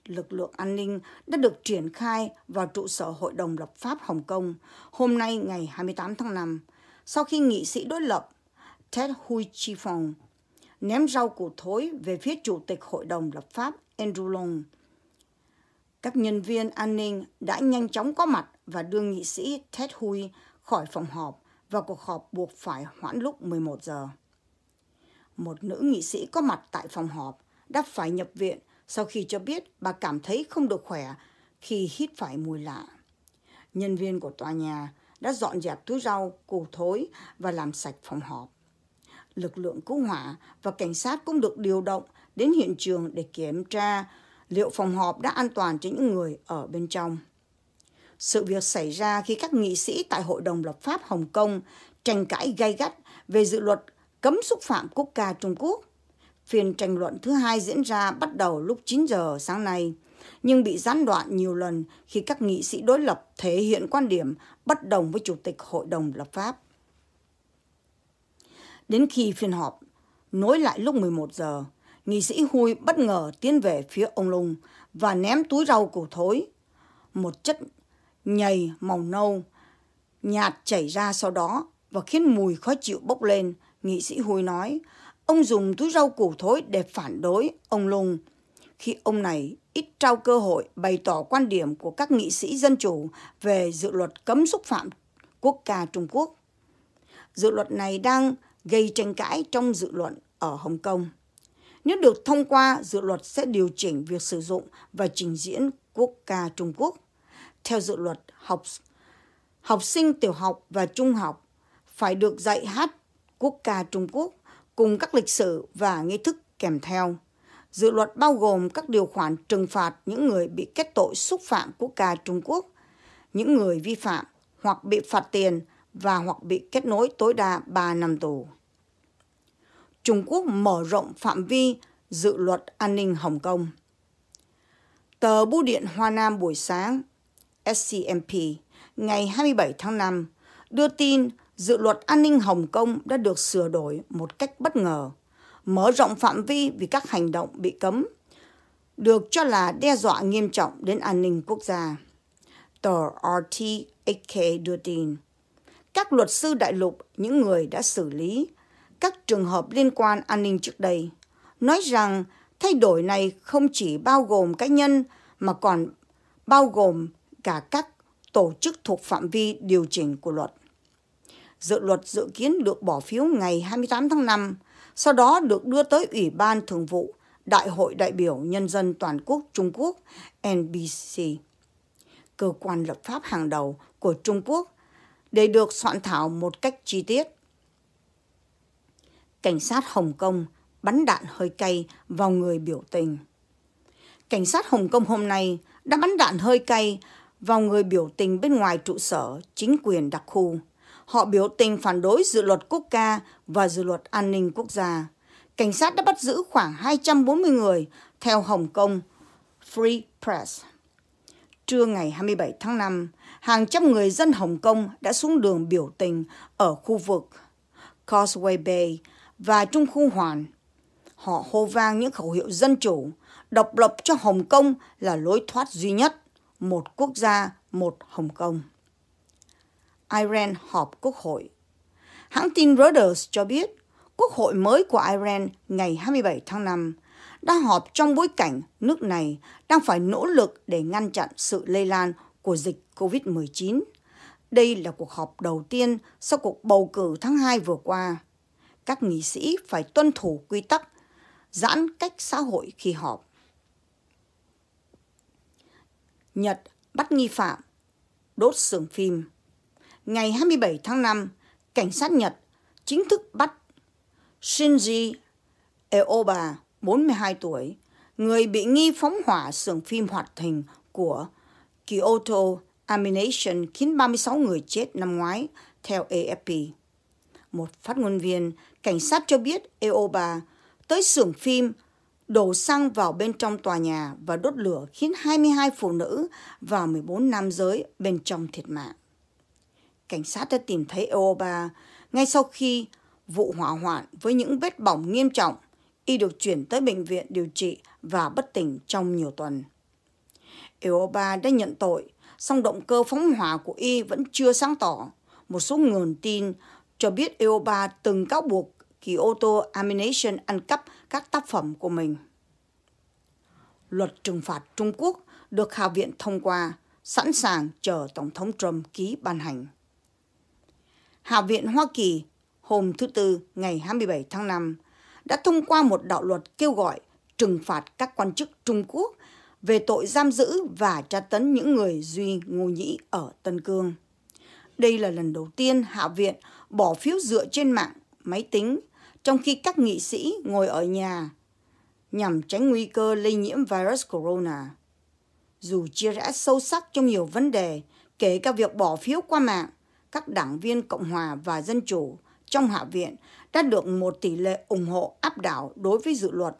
Lực lượng an ninh đã được triển khai vào trụ sở Hội đồng lập pháp Hồng Kông hôm nay ngày 28 tháng 5, sau khi nghị sĩ đối lập Ted Hui Chi Phong ném rau củ thối về phía Chủ tịch Hội đồng lập pháp Andrew Long các nhân viên an ninh đã nhanh chóng có mặt và đưa nghị sĩ Ted Hui khỏi phòng họp và cuộc họp buộc phải hoãn lúc 11 giờ. Một nữ nghị sĩ có mặt tại phòng họp đã phải nhập viện sau khi cho biết bà cảm thấy không được khỏe khi hít phải mùi lạ. Nhân viên của tòa nhà đã dọn dẹp túi rau, củ thối và làm sạch phòng họp. Lực lượng cứu hỏa và cảnh sát cũng được điều động đến hiện trường để kiểm tra liệu phòng họp đã an toàn cho những người ở bên trong. Sự việc xảy ra khi các nghị sĩ tại Hội đồng lập pháp Hồng Kông tranh cãi gay gắt về dự luật cấm xúc phạm quốc ca Trung Quốc. Phiên tranh luận thứ hai diễn ra bắt đầu lúc 9 giờ sáng nay, nhưng bị gián đoạn nhiều lần khi các nghị sĩ đối lập thể hiện quan điểm bất đồng với Chủ tịch Hội đồng lập pháp. Đến khi phiên họp nối lại lúc 11 giờ, nghị sĩ Hui bất ngờ tiến về phía ông Lùng và ném túi rau củ thối. Một chất nhầy màu nâu, nhạt chảy ra sau đó và khiến mùi khó chịu bốc lên. Nghị sĩ Hui nói, ông dùng túi rau củ thối để phản đối ông Lùng. Khi ông này ít trao cơ hội bày tỏ quan điểm của các nghị sĩ dân chủ về dự luật cấm xúc phạm quốc ca Trung Quốc. Dự luật này đang gây tranh cãi trong dự luận ở Hồng Kông. Nếu được thông qua, dự luật sẽ điều chỉnh việc sử dụng và trình diễn quốc ca Trung Quốc. Theo dự luật, học học sinh tiểu học và trung học phải được dạy hát quốc ca Trung Quốc cùng các lịch sử và nghi thức kèm theo. Dự luật bao gồm các điều khoản trừng phạt những người bị kết tội xúc phạm quốc ca Trung Quốc, những người vi phạm hoặc bị phạt tiền và hoặc bị kết nối tối đa 3 năm tù. Trung Quốc mở rộng phạm vi dự luật an ninh Hồng Kông. Tờ Bưu điện Hoa Nam buổi sáng, SCMP, ngày 27 tháng 5, đưa tin dự luật an ninh Hồng Kông đã được sửa đổi một cách bất ngờ, mở rộng phạm vi vì các hành động bị cấm, được cho là đe dọa nghiêm trọng đến an ninh quốc gia. Tờ RTAK đưa tin, các luật sư đại lục, những người đã xử lý các trường hợp liên quan an ninh trước đây, nói rằng thay đổi này không chỉ bao gồm cá nhân mà còn bao gồm cả các tổ chức thuộc phạm vi điều chỉnh của luật. Dự luật dự kiến được bỏ phiếu ngày 28 tháng 5, sau đó được đưa tới Ủy ban Thường vụ Đại hội đại biểu Nhân dân Toàn quốc Trung Quốc NBC, cơ quan lập pháp hàng đầu của Trung Quốc, để được soạn thảo một cách chi tiết cảnh sát Hồng Kông bắn đạn hơi cay vào người biểu tình. Cảnh sát Hồng Kông hôm nay đã bắn đạn hơi cay vào người biểu tình bên ngoài trụ sở chính quyền đặc khu. Họ biểu tình phản đối dự luật quốc ca và dự luật an ninh quốc gia. Cảnh sát đã bắt giữ khoảng 240 người theo Hồng Kông Free Press. Trưa ngày 27 tháng 5, hàng trăm người dân Hồng Kông đã xuống đường biểu tình ở khu vực Causeway Bay và Trung Khu Hoàn. Họ hô vang những khẩu hiệu dân chủ, độc lập cho Hồng Kông là lối thoát duy nhất, một quốc gia, một Hồng Kông. Iran họp quốc hội. Hãng tin Reuters cho biết, quốc hội mới của Iran ngày 27 tháng 5 đã họp trong bối cảnh nước này đang phải nỗ lực để ngăn chặn sự lây lan của dịch COVID-19. Đây là cuộc họp đầu tiên sau cuộc bầu cử tháng 2 vừa qua các nghị sĩ phải tuân thủ quy tắc giãn cách xã hội khi họp. Nhật bắt nghi phạm, đốt xưởng phim. Ngày 27 tháng 5, cảnh sát Nhật chính thức bắt Shinji Eoba, 42 tuổi, người bị nghi phóng hỏa xưởng phim hoạt hình của Kyoto Amination khiến 36 người chết năm ngoái, theo AFP. Một phát ngôn viên, cảnh sát cho biết Eo Eoba tới xưởng phim đổ xăng vào bên trong tòa nhà và đốt lửa khiến 22 phụ nữ và 14 nam giới bên trong thiệt mạng. Cảnh sát đã tìm thấy Eo Eoba ngay sau khi vụ hỏa hoạn với những vết bỏng nghiêm trọng. Y được chuyển tới bệnh viện điều trị và bất tỉnh trong nhiều tuần. Eo Eoba đã nhận tội, song động cơ phóng hỏa của Y vẫn chưa sáng tỏ. Một số nguồn tin cho biết EOPA từng cáo buộc Kyoto Amination ăn cắp các tác phẩm của mình. Luật trừng phạt Trung Quốc được Hạ viện thông qua, sẵn sàng chờ Tổng thống Trump ký ban hành. Hạ viện Hoa Kỳ hôm thứ Tư ngày 27 tháng 5 đã thông qua một đạo luật kêu gọi trừng phạt các quan chức Trung Quốc về tội giam giữ và tra tấn những người Duy Ngô Nhĩ ở Tân Cương. Đây là lần đầu tiên Hạ viện bỏ phiếu dựa trên mạng, máy tính, trong khi các nghị sĩ ngồi ở nhà, nhằm tránh nguy cơ lây nhiễm virus corona. Dù chia rẽ sâu sắc trong nhiều vấn đề, kể cả việc bỏ phiếu qua mạng, các đảng viên Cộng hòa và Dân chủ trong Hạ viện đã được một tỷ lệ ủng hộ áp đảo đối với dự luật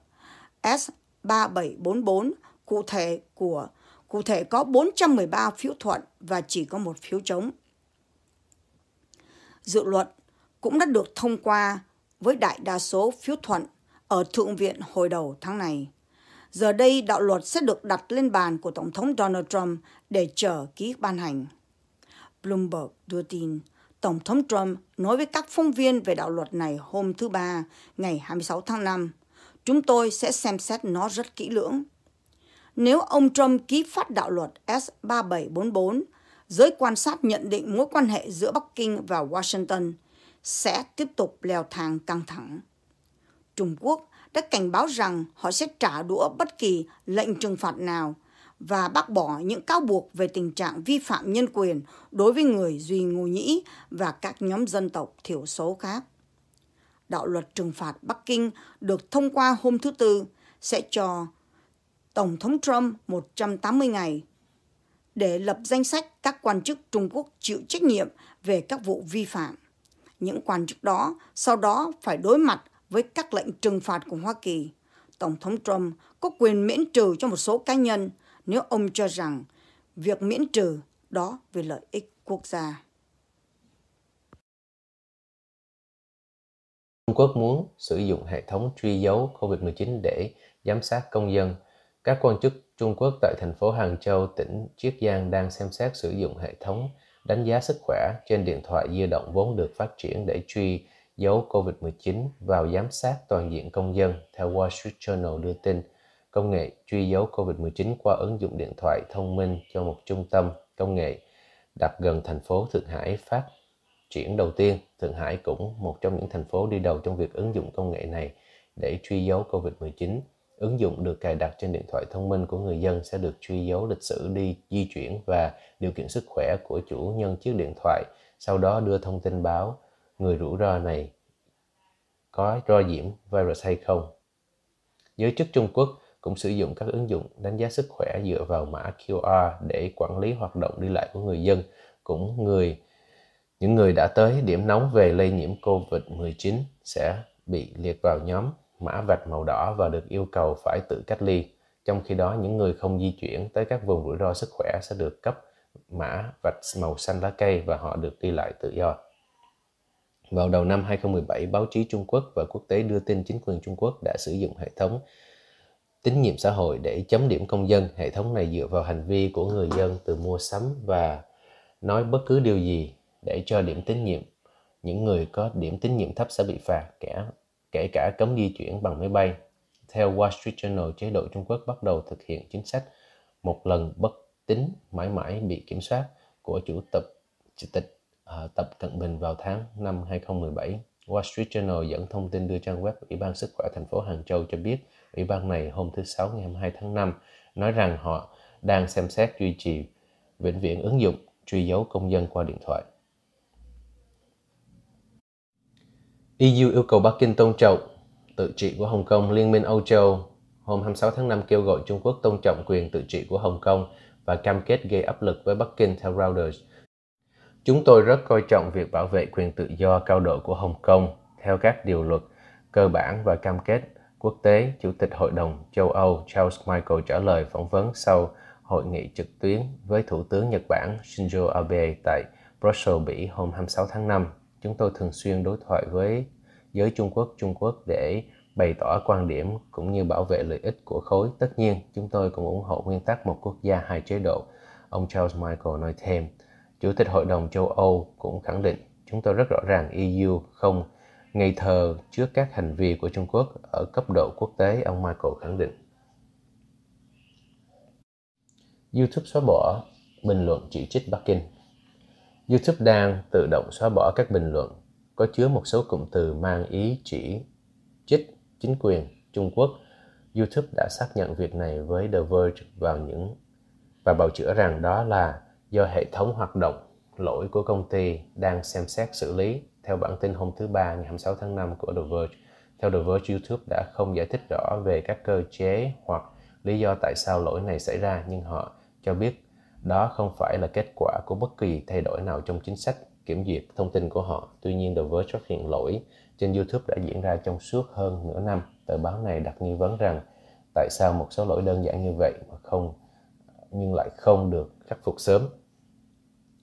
S3744 cụ thể của cụ thể có 413 phiếu thuận và chỉ có một phiếu chống dự luật cũng đã được thông qua với đại đa số phiếu thuận ở Thượng viện hồi đầu tháng này. Giờ đây đạo luật sẽ được đặt lên bàn của Tổng thống Donald Trump để chờ ký ban hành. Bloomberg đưa tin, Tổng thống Trump nói với các phóng viên về đạo luật này hôm thứ Ba, ngày 26 tháng 5. Chúng tôi sẽ xem xét nó rất kỹ lưỡng. Nếu ông Trump ký phát đạo luật S3744 giới quan sát nhận định mối quan hệ giữa Bắc Kinh và Washington sẽ tiếp tục leo thang căng thẳng. Trung Quốc đã cảnh báo rằng họ sẽ trả đũa bất kỳ lệnh trừng phạt nào và bác bỏ những cáo buộc về tình trạng vi phạm nhân quyền đối với người Duy Ngô Nhĩ và các nhóm dân tộc thiểu số khác. Đạo luật trừng phạt Bắc Kinh được thông qua hôm thứ Tư sẽ cho Tổng thống Trump 180 ngày để lập danh sách các quan chức Trung Quốc chịu trách nhiệm về các vụ vi phạm. Những quan chức đó sau đó phải đối mặt với các lệnh trừng phạt của Hoa Kỳ. Tổng thống Trump có quyền miễn trừ cho một số cá nhân nếu ông cho rằng việc miễn trừ đó vì lợi ích quốc gia. Trung Quốc muốn sử dụng hệ thống truy dấu COVID-19 để giám sát công dân. Các quan chức Trung Quốc tại thành phố Hàng Châu, tỉnh Chiết Giang đang xem xét sử dụng hệ thống đánh giá sức khỏe trên điện thoại di động vốn được phát triển để truy dấu COVID-19 vào giám sát toàn diện công dân, theo Wall Street Journal đưa tin. Công nghệ truy dấu COVID-19 qua ứng dụng điện thoại thông minh cho một trung tâm công nghệ đặt gần thành phố Thượng Hải phát triển đầu tiên. Thượng Hải cũng một trong những thành phố đi đầu trong việc ứng dụng công nghệ này để truy dấu COVID-19. Ứng dụng được cài đặt trên điện thoại thông minh của người dân sẽ được truy dấu lịch sử đi di chuyển và điều kiện sức khỏe của chủ nhân chiếc điện thoại, sau đó đưa thông tin báo người rủi ro này có do nhiễm virus hay không. Giới chức Trung Quốc cũng sử dụng các ứng dụng đánh giá sức khỏe dựa vào mã QR để quản lý hoạt động đi lại của người dân, cũng người những người đã tới điểm nóng về lây nhiễm COVID-19 sẽ bị liệt vào nhóm mã vạch màu đỏ và được yêu cầu phải tự cách ly. Trong khi đó, những người không di chuyển tới các vùng rủi ro sức khỏe sẽ được cấp mã vạch màu xanh lá cây và họ được đi lại tự do. Vào đầu năm 2017, báo chí Trung Quốc và quốc tế đưa tin chính quyền Trung Quốc đã sử dụng hệ thống tín nhiệm xã hội để chấm điểm công dân. Hệ thống này dựa vào hành vi của người dân từ mua sắm và nói bất cứ điều gì để cho điểm tín nhiệm. Những người có điểm tín nhiệm thấp sẽ bị phạt, kẻ kể cả cấm di chuyển bằng máy bay. Theo Wall Street Journal, chế độ Trung Quốc bắt đầu thực hiện chính sách một lần bất tính mãi mãi bị kiểm soát của chủ tịch chủ tịch uh, Tập Cận Bình vào tháng năm 2017. Wall Street Journal dẫn thông tin đưa trang web Ủy ban Sức khỏe thành phố Hàng Châu cho biết Ủy ban này hôm thứ Sáu ngày 22 tháng 5 nói rằng họ đang xem xét duy trì vĩnh viễn ứng dụng truy dấu công dân qua điện thoại. EU yêu cầu Bắc Kinh tôn trọng tự trị của Hồng Kông, Liên minh Âu Châu hôm 26 tháng 5 kêu gọi Trung Quốc tôn trọng quyền tự trị của Hồng Kông và cam kết gây áp lực với Bắc Kinh theo Reuters. Chúng tôi rất coi trọng việc bảo vệ quyền tự do cao độ của Hồng Kông theo các điều luật cơ bản và cam kết quốc tế, Chủ tịch Hội đồng châu Âu Charles Michael trả lời phỏng vấn sau hội nghị trực tuyến với Thủ tướng Nhật Bản Shinzo Abe tại Brussels, Bỉ hôm 26 tháng 5 chúng tôi thường xuyên đối thoại với giới Trung Quốc Trung Quốc để bày tỏ quan điểm cũng như bảo vệ lợi ích của khối. Tất nhiên, chúng tôi cũng ủng hộ nguyên tắc một quốc gia hai chế độ. Ông Charles Michael nói thêm, Chủ tịch Hội đồng châu Âu cũng khẳng định chúng tôi rất rõ ràng EU không ngây thờ trước các hành vi của Trung Quốc ở cấp độ quốc tế, ông Michael khẳng định. YouTube xóa bỏ bình luận chỉ trích Bắc Kinh YouTube đang tự động xóa bỏ các bình luận có chứa một số cụm từ mang ý chỉ trích chính quyền Trung Quốc. YouTube đã xác nhận việc này với The Verge vào những và bào chữa rằng đó là do hệ thống hoạt động lỗi của công ty đang xem xét xử lý theo bản tin hôm thứ Ba ngày 26 tháng 5 của The Verge. Theo The Verge, YouTube đã không giải thích rõ về các cơ chế hoặc lý do tại sao lỗi này xảy ra, nhưng họ cho biết đó không phải là kết quả của bất kỳ thay đổi nào trong chính sách kiểm duyệt thông tin của họ. Tuy nhiên, The Verge phát hiện lỗi trên YouTube đã diễn ra trong suốt hơn nửa năm. Tờ báo này đặt nghi vấn rằng tại sao một số lỗi đơn giản như vậy mà không nhưng lại không được khắc phục sớm.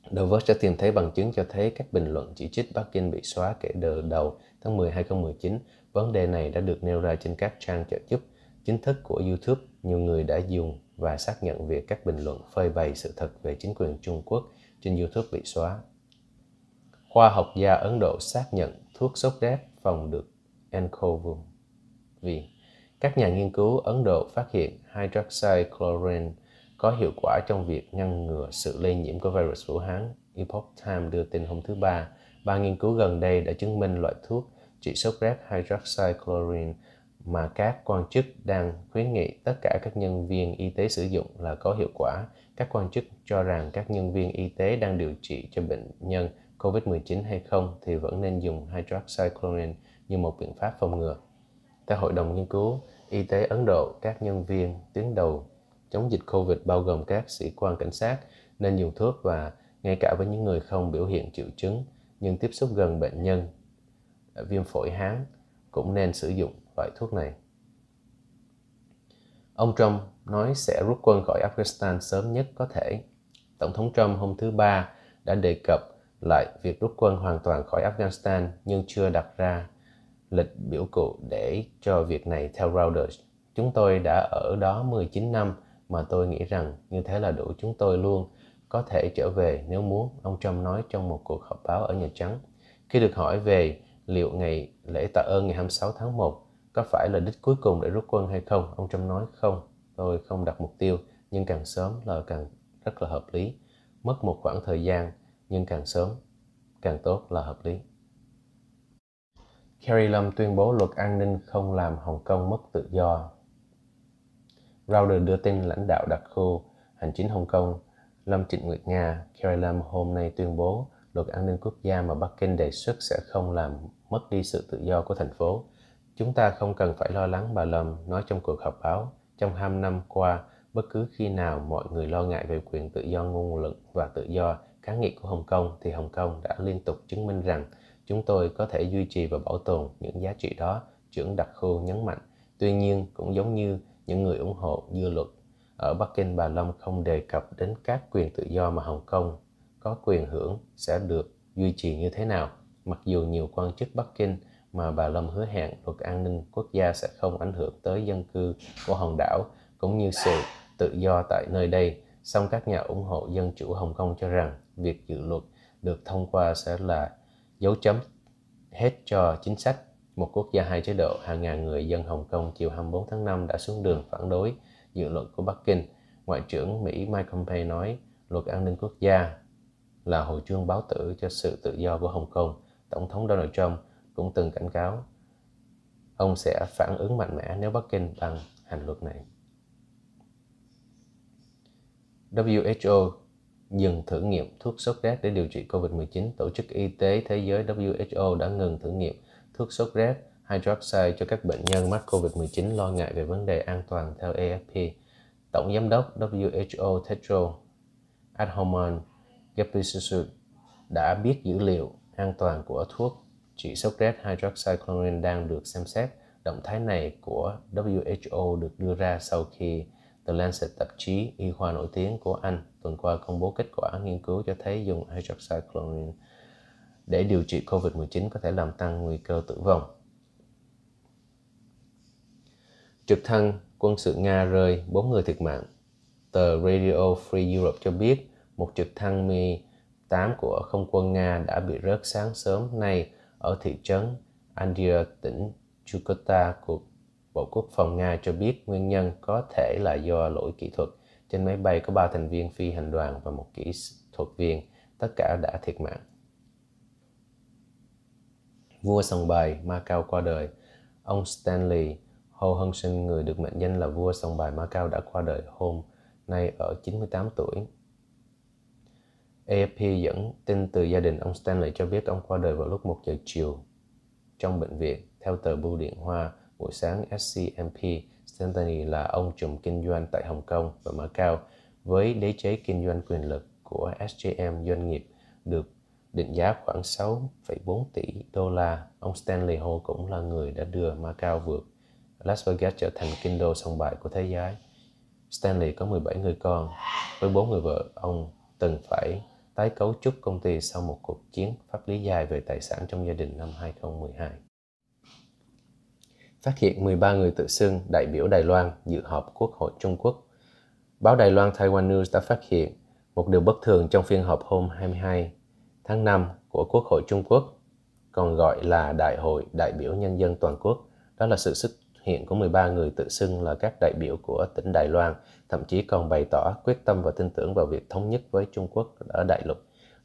The Verge đã tìm thấy bằng chứng cho thấy các bình luận chỉ trích Bắc Kinh bị xóa kể từ đầu tháng 10 2019. Vấn đề này đã được nêu ra trên các trang trợ giúp chính thức của YouTube. Nhiều người đã dùng và xác nhận việc các bình luận phơi bày sự thật về chính quyền Trung Quốc trên YouTube bị xóa. Khoa học gia Ấn Độ xác nhận thuốc sốt rét phòng được Encovum. Vì các nhà nghiên cứu Ấn Độ phát hiện hydroxychloroquine có hiệu quả trong việc ngăn ngừa sự lây nhiễm của virus Vũ Hán. Epoch Times đưa tin hôm thứ Ba, ba nghiên cứu gần đây đã chứng minh loại thuốc trị sốt rét hydroxychloroquine mà các quan chức đang khuyến nghị tất cả các nhân viên y tế sử dụng là có hiệu quả. Các quan chức cho rằng các nhân viên y tế đang điều trị cho bệnh nhân COVID-19 hay không thì vẫn nên dùng hydroxychloroquine như một biện pháp phòng ngừa. Theo Hội đồng Nghiên cứu Y tế Ấn Độ, các nhân viên tuyến đầu chống dịch COVID bao gồm các sĩ quan cảnh sát nên dùng thuốc và ngay cả với những người không biểu hiện triệu chứng nhưng tiếp xúc gần bệnh nhân viêm phổi hán cũng nên sử dụng loại thuốc này. Ông Trump nói sẽ rút quân khỏi Afghanistan sớm nhất có thể. Tổng thống Trump hôm thứ Ba đã đề cập lại việc rút quân hoàn toàn khỏi Afghanistan nhưng chưa đặt ra lịch biểu cụ để cho việc này theo Reuters. Chúng tôi đã ở đó 19 năm mà tôi nghĩ rằng như thế là đủ chúng tôi luôn có thể trở về nếu muốn, ông Trump nói trong một cuộc họp báo ở Nhà Trắng. Khi được hỏi về liệu ngày lễ tạ ơn ngày 26 tháng 1 có phải là đích cuối cùng để rút quân hay không? Ông Trump nói không, tôi không đặt mục tiêu, nhưng càng sớm là càng rất là hợp lý. Mất một khoảng thời gian, nhưng càng sớm càng tốt là hợp lý. Carrie Lam tuyên bố luật an ninh không làm Hồng Kông mất tự do. Reuters đưa tin lãnh đạo đặc khu hành chính Hồng Kông Lâm Trịnh Nguyệt Nga, Carrie Lam hôm nay tuyên bố luật an ninh quốc gia mà Bắc Kinh đề xuất sẽ không làm mất đi sự tự do của thành phố. Chúng ta không cần phải lo lắng bà Lâm nói trong cuộc họp báo. Trong 20 năm qua, bất cứ khi nào mọi người lo ngại về quyền tự do ngôn luận và tự do kháng nghị của Hồng Kông thì Hồng Kông đã liên tục chứng minh rằng chúng tôi có thể duy trì và bảo tồn những giá trị đó, trưởng đặc khu nhấn mạnh. Tuy nhiên, cũng giống như những người ủng hộ dư luật, ở Bắc Kinh bà Lâm không đề cập đến các quyền tự do mà Hồng Kông có quyền hưởng sẽ được duy trì như thế nào. Mặc dù nhiều quan chức Bắc Kinh mà bà Lâm hứa hẹn luật an ninh quốc gia sẽ không ảnh hưởng tới dân cư của hòn đảo cũng như sự tự do tại nơi đây. Song các nhà ủng hộ dân chủ Hồng Kông cho rằng việc dự luật được thông qua sẽ là dấu chấm hết cho chính sách một quốc gia hai chế độ. Hàng ngàn người dân Hồng Kông chiều 24 tháng 5 đã xuống đường phản đối dự luật của Bắc Kinh. Ngoại trưởng Mỹ Mike Pompeo nói luật an ninh quốc gia là hồi chuông báo tử cho sự tự do của Hồng Kông. Tổng thống Donald Trump cũng từng cảnh cáo ông sẽ phản ứng mạnh mẽ nếu Bắc Kinh bằng hành luật này. WHO dừng thử nghiệm thuốc sốt rét để điều trị COVID-19. Tổ chức Y tế Thế giới WHO đã ngừng thử nghiệm thuốc sốt rét hydroxide cho các bệnh nhân mắc COVID-19 lo ngại về vấn đề an toàn theo AFP. Tổng giám đốc WHO Tedros Adhanom Ghebreyesus đã biết dữ liệu an toàn của thuốc chỉ Socrates hydroxychloroquine đang được xem xét. Động thái này của WHO được đưa ra sau khi The Lancet tạp chí y khoa nổi tiếng của Anh tuần qua công bố kết quả nghiên cứu cho thấy dùng hydroxychloroquine để điều trị COVID-19 có thể làm tăng nguy cơ tử vong. Trực thăng quân sự Nga rơi 4 người thiệt mạng. Tờ Radio Free Europe cho biết một trực thăng Mi-8 của không quân Nga đã bị rớt sáng sớm nay ở thị trấn Andria, tỉnh Chukotka của Bộ Quốc phòng Nga cho biết nguyên nhân có thể là do lỗi kỹ thuật. Trên máy bay có 3 thành viên phi hành đoàn và một kỹ thuật viên, tất cả đã thiệt mạng. Vua sòng bài Macau qua đời. Ông Stanley Ho Hân Sinh, người được mệnh danh là vua sòng bài Macau đã qua đời hôm nay ở 98 tuổi. AFP dẫn tin từ gia đình ông Stanley cho biết ông qua đời vào lúc 1 giờ chiều trong bệnh viện. Theo tờ Bưu Điện Hoa, buổi sáng SCMP, Stanley là ông trùm kinh doanh tại Hồng Kông và Macau với đế chế kinh doanh quyền lực của SJM doanh nghiệp được định giá khoảng 6,4 tỷ đô la. Ông Stanley Ho cũng là người đã đưa Macau vượt Las Vegas trở thành kinh đô song bài của thế giới. Stanley có 17 người con, với bốn người vợ ông từng phải tái cấu trúc công ty sau một cuộc chiến pháp lý dài về tài sản trong gia đình năm 2012. Phát hiện 13 người tự xưng đại biểu Đài Loan dự họp Quốc hội Trung Quốc. Báo Đài Loan Taiwan News đã phát hiện một điều bất thường trong phiên họp hôm 22 tháng 5 của Quốc hội Trung Quốc, còn gọi là Đại hội đại biểu nhân dân toàn quốc. Đó là sự xuất hiện của 13 người tự xưng là các đại biểu của tỉnh Đài Loan thậm chí còn bày tỏ quyết tâm và tin tưởng vào việc thống nhất với Trung Quốc ở đại lục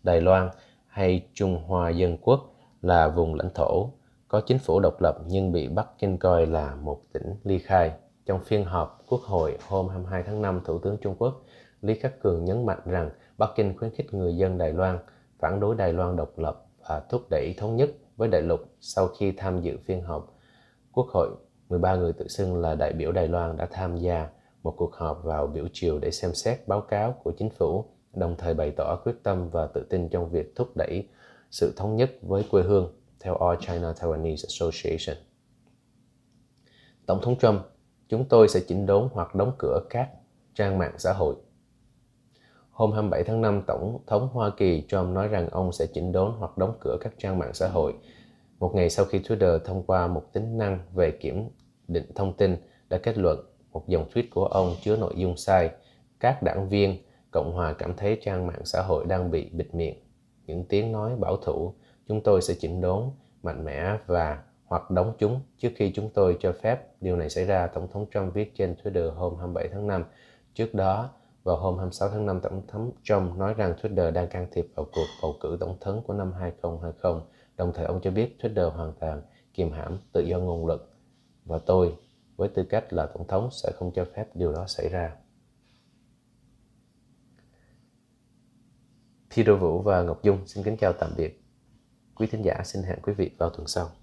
Đài Loan hay Trung Hoa Dân Quốc là vùng lãnh thổ có chính phủ độc lập nhưng bị Bắc Kinh coi là một tỉnh ly khai. Trong phiên họp Quốc hội hôm 22 tháng 5, Thủ tướng Trung Quốc Lý Khắc Cường nhấn mạnh rằng Bắc Kinh khuyến khích người dân Đài Loan phản đối Đài Loan độc lập và thúc đẩy thống nhất với đại lục sau khi tham dự phiên họp Quốc hội 13 người tự xưng là đại biểu Đài Loan đã tham gia một cuộc họp vào biểu chiều để xem xét báo cáo của chính phủ, đồng thời bày tỏ quyết tâm và tự tin trong việc thúc đẩy sự thống nhất với quê hương, theo All China Taiwanese Association. Tổng thống Trump, chúng tôi sẽ chỉnh đốn hoặc đóng cửa các trang mạng xã hội. Hôm 27 tháng 5, Tổng thống Hoa Kỳ Trump nói rằng ông sẽ chỉnh đốn hoặc đóng cửa các trang mạng xã hội một ngày sau khi Twitter thông qua một tính năng về kiểm định thông tin đã kết luận một dòng tweet của ông chứa nội dung sai. Các đảng viên Cộng hòa cảm thấy trang mạng xã hội đang bị bịt miệng. Những tiếng nói bảo thủ, chúng tôi sẽ chỉnh đốn mạnh mẽ và hoặc đóng chúng trước khi chúng tôi cho phép điều này xảy ra, Tổng thống Trump viết trên Twitter hôm 27 tháng 5. Trước đó, vào hôm 26 tháng 5, Tổng thống Trump nói rằng Twitter đang can thiệp vào cuộc bầu cử tổng thống của năm 2020. Đồng thời ông cho biết Twitter hoàn toàn kiềm hãm tự do ngôn luận. Và tôi với tư cách là tổng thống sẽ không cho phép điều đó xảy ra. Thi Đô Vũ và Ngọc Dung xin kính chào tạm biệt. Quý thính giả xin hẹn quý vị vào tuần sau.